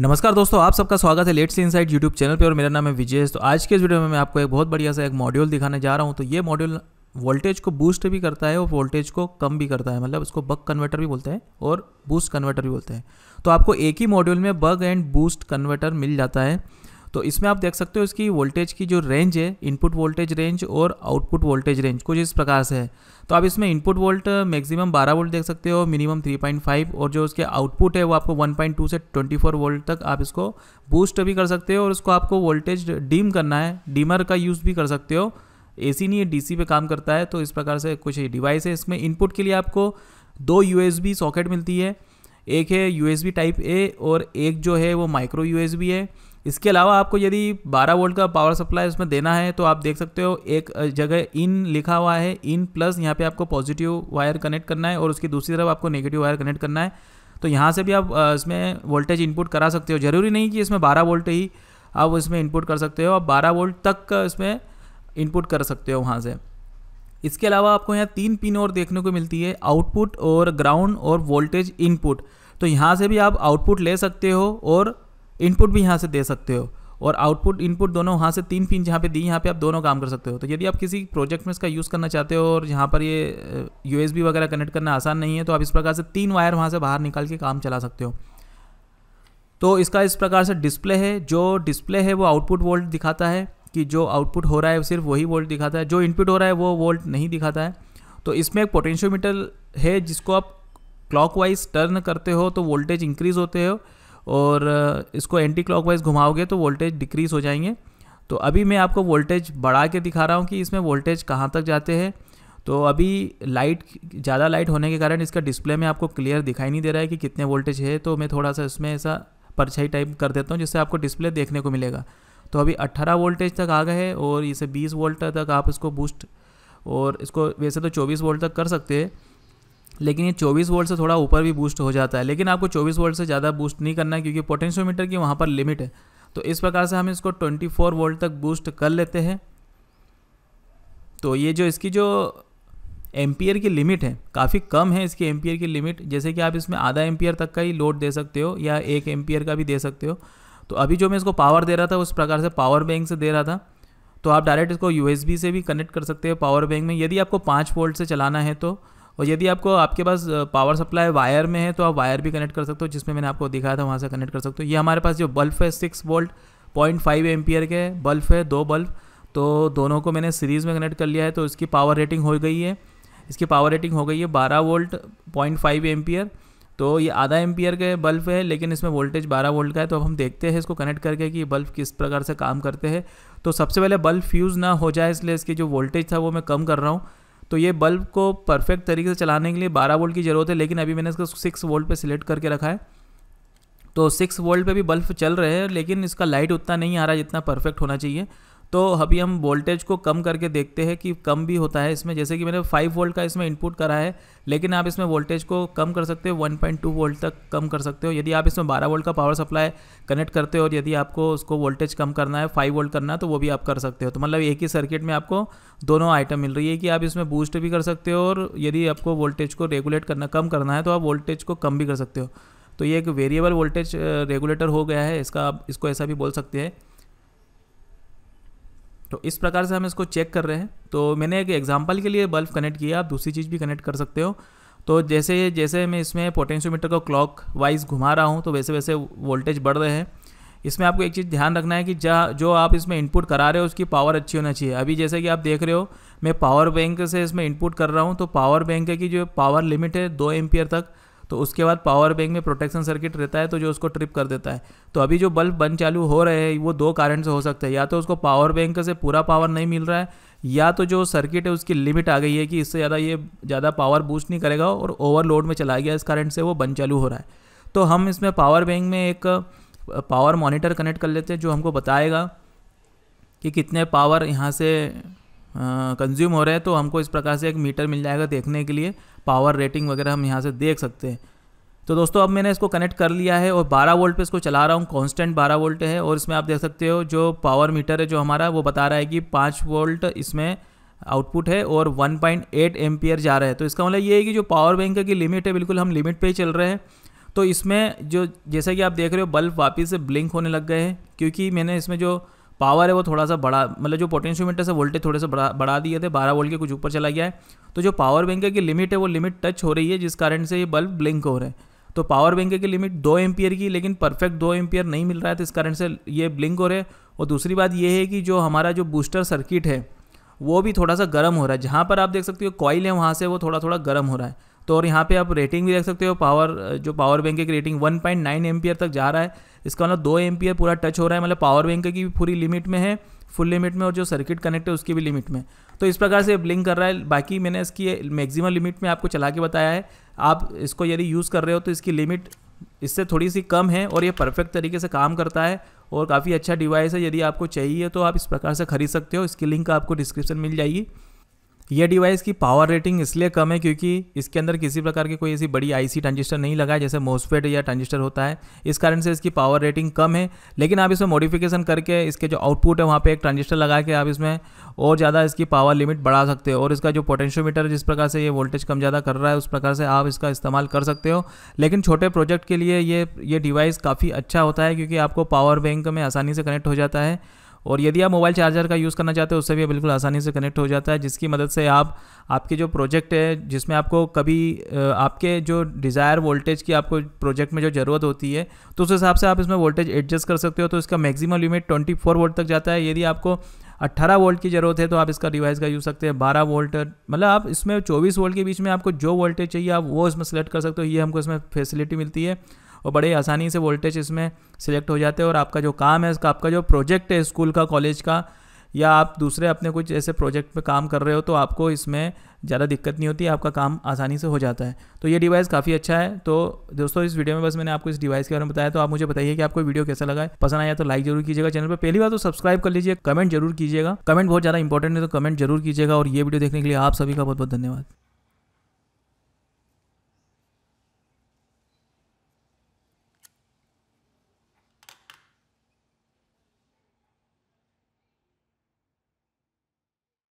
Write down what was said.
नमस्कार दोस्तों आप सबका स्वागत है let inside YouTube channel पे और मेरा नाम है विजय तो आज के इस वीडियो में मैं आपको एक बहुत बढ़िया सा एक मॉड्यूल दिखाने जा रहा हूँ तो ये मॉड्यूल वोल्टेज को बूस्ट भी करता है और वोल्टेज को कम भी करता है मतलब इसको बग कन्वर्टर भी बोलते हैं और बूस्ट कन्वर्टर भी बोलते हैं तो आपको एक ही मॉड्यूल में बग एंड बूस्ट कन्वर्टर मिल जाता है तो इसमें आप देख सकते हो इसकी वोल्टेज की जो रेंज है इनपुट वोल्टेज रेंज और आउटपुट वोल्टेज रेंज कुछ इस प्रकार से है तो आप इसमें इनपुट वोल्ट मैक्सिमम 12 वोल्ट देख सकते हो मिनिमम 3.5 और जो उसके आउटपुट है वो आपको 1.2 से 24 वोल्ट तक आप इसको बूस्ट भी कर सकते हो और उसको आपको वोल्टेज डीम करना है डीमर का यूज़ भी कर सकते हो ए नहीं है डी पे काम करता है तो इस प्रकार से कुछ डिवाइस है इसमें इनपुट के लिए आपको दो यू सॉकेट मिलती है एक है यूएसबी टाइप ए और एक जो है वो माइक्रो यू है इसके अलावा आपको यदि 12 वोल्ट का पावर सप्लाई उसमें देना है तो आप देख सकते हो एक जगह इन लिखा हुआ है इन प्लस यहाँ पे आपको पॉजिटिव वायर कनेक्ट करना है और उसकी दूसरी तरफ आपको नेगेटिव वायर कनेक्ट करना है तो यहाँ से भी आप इसमें वोल्टेज इनपुट करा सकते हो ज़रूरी नहीं कि इसमें बारह वोल्ट ही आप इसमें इनपुट कर सकते हो आप बारह वोल्ट तक इसमें इनपुट कर सकते हो वहाँ से इसके अलावा आपको यहाँ तीन पिन और देखने को मिलती है आउटपुट और ग्राउंड और वोल्टेज इनपुट तो यहाँ से भी आप आउटपुट ले सकते हो और इनपुट भी यहाँ से दे सकते हो और आउटपुट इनपुट दोनों वहाँ से तीन पिन जहाँ पे दी यहाँ पे आप दोनों काम कर सकते हो तो यदि आप किसी प्रोजेक्ट में इसका यूज़ करना चाहते हो और यहाँ पर ये यू वगैरह कनेक्ट करना आसान नहीं है तो आप इस प्रकार से तीन वायर वहाँ से बाहर निकाल के काम चला सकते हो तो इसका इस प्रकार से डिस्प्ले है जो डिस्प्ले है वो आउटपुट वोल्ट दिखाता है कि जो आउटपुट हो रहा है सिर्फ वही वोल्ट दिखाता है जो इनपुट हो रहा है वो वोल्ट नहीं दिखाता है तो इसमें एक पोटेंशियोमीटर है जिसको आप क्लॉकवाइज टर्न करते हो तो वोल्टेज इंक्रीज होते हो और इसको एंटी क्लॉकवाइज घुमाओगे तो वोल्टेज डिक्रीज़ हो जाएंगे तो अभी मैं आपको वोल्टेज बढ़ा के दिखा रहा हूँ कि इसमें वोल्टेज कहाँ तक जाते हैं तो अभी लाइट ज़्यादा लाइट होने के कारण इसका डिस्प्ले में आपको क्लियर दिखाई नहीं दे रहा है कि कितने वोल्टेज है तो मैं थोड़ा सा इसमें ऐसा परछाई टाइप कर देता हूँ जिससे आपको डिस्प्ले देखने को मिलेगा तो अभी 18 वोल्टेज तक आ गए है और इसे 20 वोल्ट तक आप इसको बूस्ट और इसको वैसे तो 24 वोल्ट तक कर सकते हैं लेकिन ये 24 वोल्ट से थोड़ा ऊपर भी बूस्ट हो जाता है लेकिन आपको 24 वोल्ट से ज़्यादा बूस्ट नहीं करना है क्योंकि पोटेंशियोमीटर की वहाँ पर लिमिट है तो इस प्रकार से हम इसको 24 वोल्ट तक बूस्ट कर लेते हैं तो ये जो इसकी जो एम्पियर की लिमिट है काफ़ी कम है इसकी एम्पियर की लिमिट जैसे कि आप इसमें आधा एम्पियर तक का ही लोड दे सकते हो या एक एम्पियर का भी दे सकते हो तो अभी जो मैं इसको पावर दे रहा था उस प्रकार से पावर बैंक से दे रहा था तो आप डायरेक्ट इसको यू से भी कनेक्ट कर सकते हो पावर बैंक में यदि आपको पाँच वोल्ट से चलाना है तो और यदि आपको आपके पास पावर सप्लाई वायर में है तो आप वायर भी कनेक्ट कर सकते हो जिसमें मैंने आपको दिखाया था वहाँ से कनेक्ट कर सकते हो ये हमारे पास जो बल्ब है six volt point five ampere के बल्ब है दो बल्ब तो दोनों को मैंने सीरीज़ में कनेक्ट कर लिया है तो इसकी पावर रेटिंग हो गई है इसकी पावर रेटिंग हो गई है बारह वोल्ट पॉइंट फाइव एम्पियर तो ये आधा एम्पियर के बल्ब है लेकिन इसमें वोल्टेज 12 वोल्ट का है तो अब हम देखते हैं इसको कनेक्ट करके कि बल्ब किस प्रकार से काम करते हैं तो सबसे पहले बल्ब फ्यूज़ ना हो जाए इसलिए इसकी जो वोल्टेज था वो मैं कम कर रहा हूँ तो ये बल्ब को परफेक्ट तरीके से चलाने के लिए 12 वोल्ट की ज़रूरत है लेकिन अभी मैंने इसको 6 वोल्ट पे सिलेक्ट करके रखा है तो 6 वोल्ट पे भी बल्ब चल रहे हैं लेकिन इसका लाइट उतना नहीं आ रहा जितना परफेक्ट होना चाहिए तो अभी हम वोल्टेज को कम करके देखते हैं कि कम भी होता है इसमें जैसे कि मैंने 5 वोल्ट का इसमें इनपुट करा है लेकिन आप इसमें वोल्टेज को कम कर सकते हो 1.2 वोल्ट तक कम कर सकते हो यदि आप इसमें 12 वोल्ट का पावर सप्लाई कनेक्ट करते हो और यदि आपको उसको वोल्टेज कम करना है फाइव वोल्ट करना है तो वो भी आप कर सकते हो तो मतलब एक ही सर्किट में आपको दोनों आइटम मिल रही है कि आप इसमें बूस्ट भी कर सकते हो और यदि आपको वोल्टेज को रेगुलेट करना कम करना है तो आप वोल्टेज को कम भी कर सकते हो तो ये एक वेरिएबल वोल्टेज रेगुलेटर हो गया है इसका आप इसको ऐसा भी बोल सकते हैं तो इस प्रकार से हम इसको चेक कर रहे हैं तो मैंने एक एग्जाम्पल के लिए बल्ब कनेक्ट किया आप दूसरी चीज़ भी कनेक्ट कर सकते हो तो जैसे जैसे मैं इसमें पोटेंशियोमीटर को क्लॉक वाइज घुमा रहा हूँ तो वैसे वैसे वोल्टेज बढ़ रहे हैं इसमें आपको एक चीज़ ध्यान रखना है कि जहाँ जो आप इसमें इनपुट करा रहे हो उसकी पावर अच्छी होना चाहिए अभी जैसे कि आप देख रहे हो मैं पावर बैंक से इसमें इनपुट कर रहा हूँ तो पावर बैंक की जो पावर लिमिट है दो एम्पियर तक तो उसके बाद पावर बैंक में प्रोटेक्शन सर्किट रहता है तो जो उसको ट्रिप कर देता है तो अभी जो बल्ब बंद चालू हो रहे हैं वो दो कारण से हो सकता है या तो उसको पावर बैंक से पूरा पावर नहीं मिल रहा है या तो जो सर्किट है उसकी लिमिट आ गई है कि इससे ज़्यादा ये ज़्यादा पावर बूस्ट नहीं करेगा और ओवरलोड में चला गया इस कारण से वो बंद चालू हो रहा है तो हम इसमें पावर बैंक में एक पावर मॉनिटर कनेक्ट कर लेते हैं जो हमको बताएगा कि कितने पावर यहाँ से कंज्यूम हो रहे हैं तो हमको इस प्रकार से एक मीटर मिल जाएगा देखने के लिए पावर रेटिंग वगैरह हम यहाँ से देख सकते हैं तो दोस्तों अब मैंने इसको कनेक्ट कर लिया है और 12 वोल्ट पे इसको चला रहा हूँ कांस्टेंट 12 वोल्ट है और इसमें आप देख सकते हो जो पावर मीटर है जो हमारा वो बता रहा है कि 5 वोल्ट इसमें आउटपुट है और 1.8 पॉइंट जा रहा है तो इसका मतलब ये है कि जो पावर बैंक की लिमिट है बिल्कुल हम लिमिट पर ही चल रहे हैं तो इसमें जो जैसा कि आप देख रहे हो बल्ब वापिस से ब्लिंक होने लग गए हैं क्योंकि मैंने इसमें जो पावर है वो थोड़ा सा बढ़ा मतलब जो पोटेंशियोमीटर से वोल्टेज थोड़े से बढ़ा बढ़ा दिए थे बारह वोल्ट के कुछ ऊपर चला गया है तो जो पावर बैंक की लिमिट है वो लिमिट टच हो रही है जिस कारण से ये बल्ब ब्लिंक हो रहे हैं तो पावर बैंक की लिमिट दो एम्पियर की लेकिन परफेक्ट दो एम्पियर नहीं मिल रहा है तो इस कारण से ये ब्लिंक हो रहे हैं और दूसरी बात ये है कि जो हमारा जो बूस्टर सर्किट है वो भी थोड़ा सा गर्म हो रहा है जहाँ पर आप देख सकते हो कॉइल है वहाँ से वो थोड़ा थोड़ा गर्म हो रहा है तो और यहाँ पे आप रेटिंग भी देख सकते हो पावर जो पावर बैंक की रेटिंग 1.9 पॉइंट तक जा रहा है इसका मतलब दो एम पूरा टच हो रहा है मतलब पावर बैंक की भी पूरी लिमिट में है फुल लिमिट में और जो सर्किट कनेक्ट है उसकी भी लिमिट में तो इस प्रकार से ब्लिंक कर रहा है बाकी मैंने इसकी मैक्सिमम लिमिट में आपको चला के बताया है आप इसको यदि यूज़ कर रहे हो तो इसकी लिमिट इससे थोड़ी सी कम है और ये परफेक्ट तरीके से काम करता है और काफ़ी अच्छा डिवाइस है यदि आपको चाहिए तो आप इस प्रकार से खरीद सकते हो इसकी लिंक आपको डिस्क्रिप्शन मिल जाएगी यह डिवाइस की पावर रेटिंग इसलिए कम है क्योंकि इसके अंदर किसी प्रकार की कोई ऐसी बड़ी आईसी ट्रांजिस्टर नहीं लगा है जैसे मोसफेड या ट्रांजिस्टर होता है इस कारण से इसकी पावर रेटिंग कम है लेकिन आप इसमें मॉडिफिकेशन करके इसके जो आउटपुट है वहाँ पर एक ट्रांजिस्टर लगा के आप इसमें और ज़्यादा इसकी पावर लिमिट बढ़ा सकते हो और इसका जो पोटेंशियोमीटर जिस प्रकार से ये वोल्टेज कम ज़्यादा कर रहा है उस प्रकार से आप इसका इस्तेमाल कर सकते हो लेकिन छोटे प्रोजेक्ट के लिए ये ये डिवाइस काफ़ी अच्छा होता है क्योंकि आपको पावर बैंक में आसानी से कनेक्ट हो जाता है और यदि आप मोबाइल चार्जर का यूज़ करना चाहते हो उससे भी बिल्कुल आसानी से कनेक्ट हो जाता है जिसकी मदद से आप आपके जो प्रोजेक्ट है जिसमें आपको कभी आपके जो डिज़ायर वोल्टेज की आपको प्रोजेक्ट में जो ज़रूरत होती है तो उस हिसाब से आप इसमें वोल्टेज एडजस्ट कर सकते हो तो इसका maximum limit twenty four volt तक जाता है यदि आपको 18 वोल्ट की ज़रूरत है तो आप इसका डिवाइस का यूज़ सकते हैं 12 वोल्ट मतलब आप इसमें 24 वोल्ट के बीच में आपको जो वोल्टेज चाहिए आप वो इसमें सेलेक्ट कर सकते हो ये हमको इसमें फैसिलिटी मिलती है और बड़े आसानी से वोल्टेज इसमें सिलेक्ट हो जाते हैं और आपका जो काम है इसका आपका जो प्रोजेक्ट है स्कूल का कॉलेज का या आप दूसरे अपने कुछ ऐसे प्रोजेक्ट पे काम कर रहे हो तो आपको इसमें ज़्यादा दिक्कत नहीं होती आपका काम आसानी से हो जाता है तो ये डिवाइस काफ़ी अच्छा है तो दोस्तों इस वीडियो में बस मैंने आपको इस डिवाइस के बारे में बताया तो आप मुझे बताइए कि आपको वीडियो कैसा लगा है पसंद आया तो लाइक जरूर कीजिएगा चैनल पर पहली बार तो सब्सक्राइब कर लीजिए कमेंट जरूर कीजिएगा कमेंट बहुत ज़्यादा इंपॉर्टेंट है तो कमेंट जरूर कीजिएगा और ये वीडियो देखने के लिए आप सभी का बहुत बहुत धन्यवाद